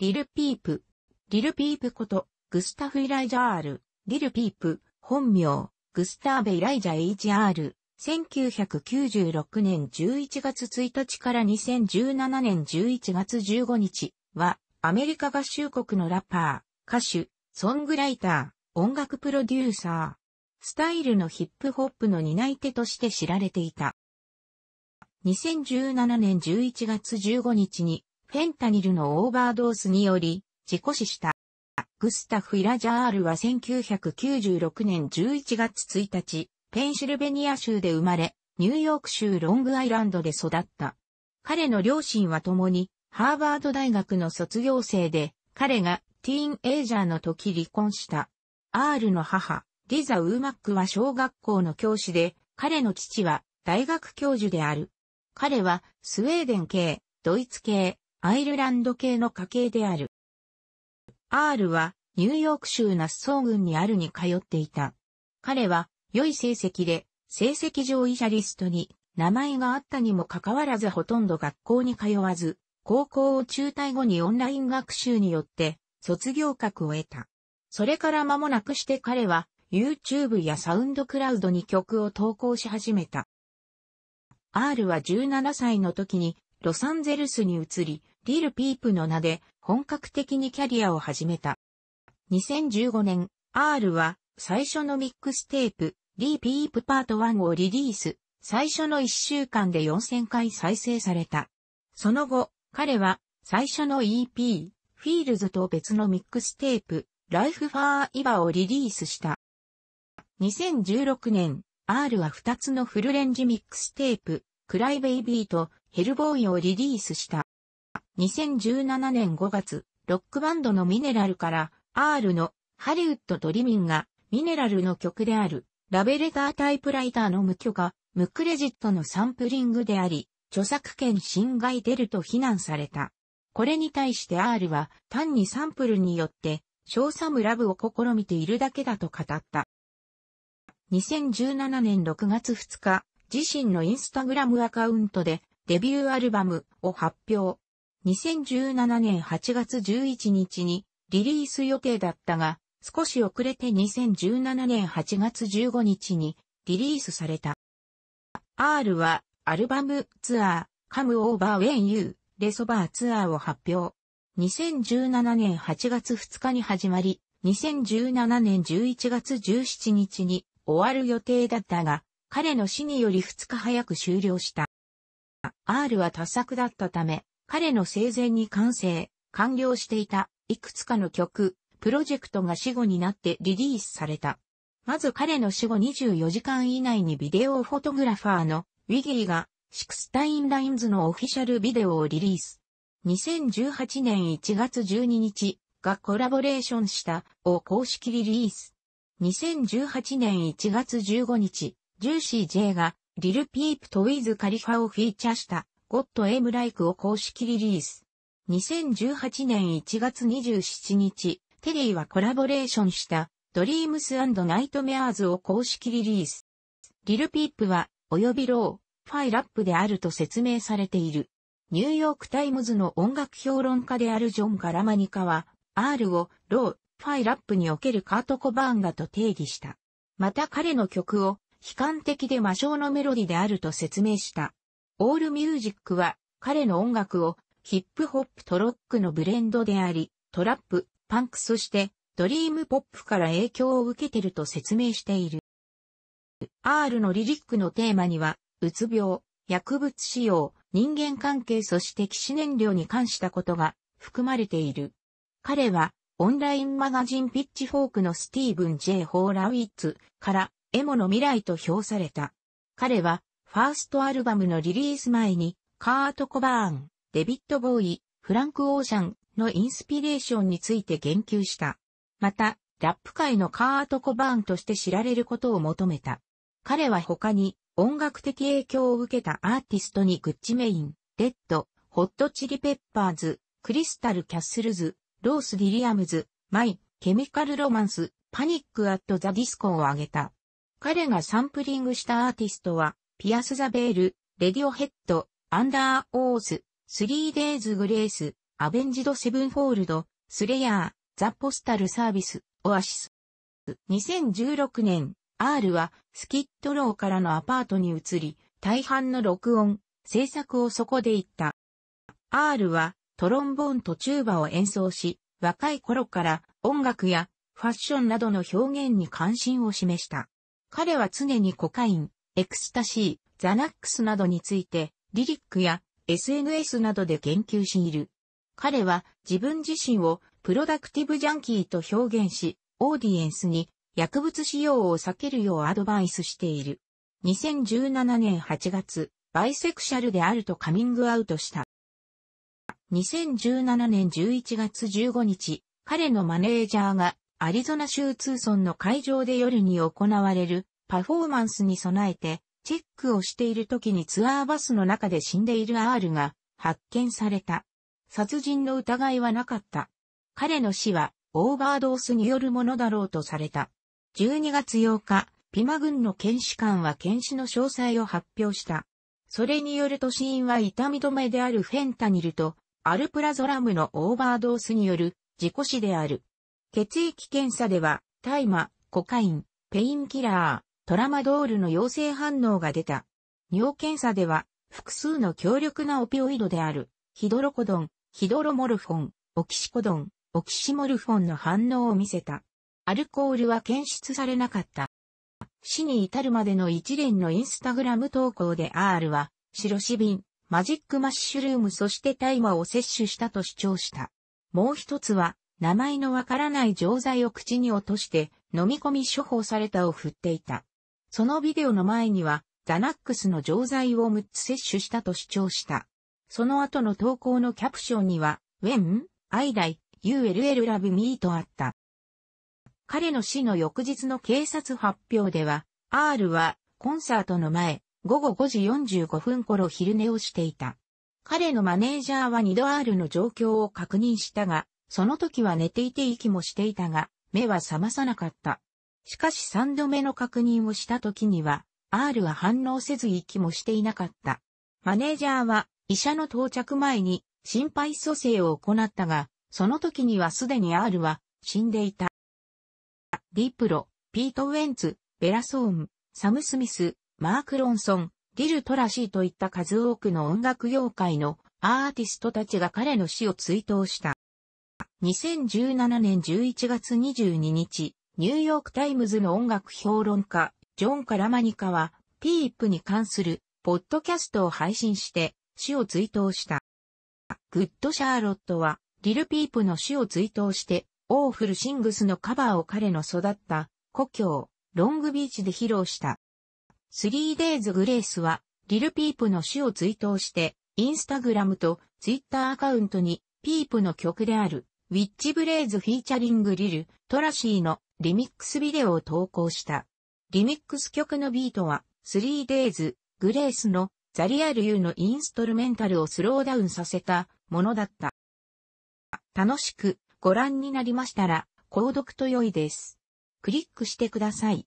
リルピープ。リルピープこと、グスタフ・イライジャール。リルピープ、本名、グスターベ・イライジャ HR。1996年11月1日から2017年11月15日は、アメリカ合衆国のラッパー、歌手、ソングライター、音楽プロデューサー。スタイルのヒップホップの担い手として知られていた。2017年11月15日にフェンタニルのオーバードースにより、事故死した。グスタフ・イラジャールは1996年11月1日、ペンシルベニア州で生まれ、ニューヨーク州ロングアイランドで育った。彼の両親は共に、ハーバード大学の卒業生で、彼がティーンエイジャーの時離婚した。アールの母、リザ・ウーマックは小学校の教師で、彼の父は大学教授である。彼はスウェーデン系、ドイツ系、アイルランド系の家系である。R はニューヨーク州ナッソー郡にあるに通っていた。彼は良い成績で成績上位者リストに名前があったにもかかわらずほとんど学校に通わず、高校を中退後にオンライン学習によって卒業格を得た。それから間もなくして彼は YouTube やサウンドクラウドに曲を投稿し始めた。R は17歳の時にロサンゼルスに移り、リル・ピープの名で本格的にキャリアを始めた。2015年、R は最初のミックステープ、リー・ピープパート1をリリース、最初の1週間で4000回再生された。その後、彼は最初の EP、フィールズと別のミックステープ、ライフ・ファー・イバーをリリースした。2016年、R は2つのフルレンジミックステープ、クライベイビーとヘルボーイをリリースした。2017年5月、ロックバンドのミネラルから R のハリウッドドリミンがミネラルの曲であるラベレタータイプライターの無許可、無クレジットのサンプリングであり、著作権侵害出ると非難された。これに対して R は単にサンプルによって小サムラブを試みているだけだと語った。2017年6月2日、自身のインスタグラムアカウントでデビューアルバムを発表。2017年8月11日にリリース予定だったが、少し遅れて2017年8月15日にリリースされた。R はアルバムツアー、Come Over When You レソバーツアーを発表。2017年8月2日に始まり、2017年11月17日に終わる予定だったが、彼の死により2日早く終了した。R は多作だったため、彼の生前に完成、完了していた、いくつかの曲、プロジェクトが死後になってリリースされた。まず彼の死後24時間以内にビデオフォトグラファーのウィギーがシクスタインラインズのオフィシャルビデオをリリース。2018年1月12日がコラボレーションしたを公式リリース。2018年1月15日ジューシー J が、リルピープとウィズカリファをフィーチャーした、ゴッドエムライクを公式リリース。2018年1月27日、テリーはコラボレーションした、ドリームスナイトメアーズを公式リリース。リルピープは、およびロー、ファイラップであると説明されている。ニューヨークタイムズの音楽評論家であるジョン・ガラマニカは、R をロー、ファイラップにおけるカート・コバーンだと定義した。また彼の曲を悲観的で魔性のメロディであると説明した。オールミュージックは彼の音楽をヒップホップとロックのブレンドであり、トラップ、パンクそしてドリームポップから影響を受けていると説明している。R のリリックのテーマには、うつ病、薬物使用、人間関係そして騎士燃料に関したことが含まれている。彼はオンラインマガジンピッチフォークのスティーブン・ J・ ホーラウィッツからエモの未来と評された。彼は、ファーストアルバムのリリース前に、カート・コバーン、デビッド・ボーイ、フランク・オーシャンのインスピレーションについて言及した。また、ラップ界のカート・コバーンとして知られることを求めた。彼は他に音楽的影響を受けたアーティストにグッチメイン、レッド、ホットチリペッパーズ、クリスタル・キャッスルズ、ロース・ディリアムズ、マイ、ケミカル・ロマンス、パニック・アット・ザ・ディスコを挙げた。彼がサンプリングしたアーティストは、ピアス・ザ・ベール、レディオヘッド、アンダー・オーズ、スリー・デイズ・グレース、アベンジド・セブンフォールド、スレイヤー、ザ・ポスタル・サービス、オアシス。2016年、R はスキットローからのアパートに移り、大半の録音、制作をそこで行った。R はトロンボーンとチューバを演奏し、若い頃から音楽やファッションなどの表現に関心を示した。彼は常にコカイン、エクスタシー、ザナックスなどについて、リリックや SNS などで言及している。彼は自分自身をプロダクティブジャンキーと表現し、オーディエンスに薬物使用を避けるようアドバイスしている。2017年8月、バイセクシャルであるとカミングアウトした。2017年11月15日、彼のマネージャーがアリゾナ州ツーソンの会場で夜に行われるパフォーマンスに備えて、チェックをしている時にツアーバスの中で死んでいる R が発見された。殺人の疑いはなかった。彼の死はオーバードースによるものだろうとされた。12月8日、ピマ軍の検視官は検視の詳細を発表した。それによると死因は痛み止めであるフェンタニルとアルプラゾラムのオーバードースによる事故死である。血液検査では、大麻、コカイン、ペインキラー、トラマドールの陽性反応が出た。尿検査では、複数の強力なオピオイドである、ヒドロコドン、ヒドロモルフォン、オキシコドン、オキシモルフォンの反応を見せた。アルコールは検出されなかった。死に至るまでの一連のインスタグラム投稿で R は、白シビン、マジックマッシュルームそして大麻を摂取したと主張した。もう一つは、名前のわからない錠剤を口に落として飲み込み処方されたを振っていた。そのビデオの前には、ザナックスの錠剤を6つ摂取したと主張した。その後の投稿のキャプションには、When, I die, u l l love me とあった。彼の死の翌日の警察発表では、R はコンサートの前、午後5時45分頃昼寝をしていた。彼のマネージャーは二度 R の状況を確認したが、その時は寝ていて息もしていたが、目は覚まさなかった。しかし三度目の確認をした時には、R は反応せず息もしていなかった。マネージャーは医者の到着前に心肺蘇生を行ったが、その時にはすでに R は死んでいた。ディプロ、ピート・ウェンツ、ベラソーン、サム・スミス、マーク・ロンソン、ディル・トラシーといった数多くの音楽業界のアーティストたちが彼の死を追悼した。2017年11月22日、ニューヨークタイムズの音楽評論家、ジョン・カラマニカは、ピープに関する、ポッドキャストを配信して、死を追悼した。グッド・シャーロットは、リル・ピープの死を追悼して、オーフル・シングスのカバーを彼の育った、故郷、ロングビーチで披露した。スリー・デイズ・グレースは、リル・ピープの死を追悼して、インスタグラムとツイッターアカウントに、ピープの曲である、ウィッチブレイズフィーチャリングリル、トラシーのリミックスビデオを投稿した。リミックス曲のビートは、3 days、グレースのザリアル U のインストルメンタルをスローダウンさせたものだった。楽しくご覧になりましたら、購読と良いです。クリックしてください。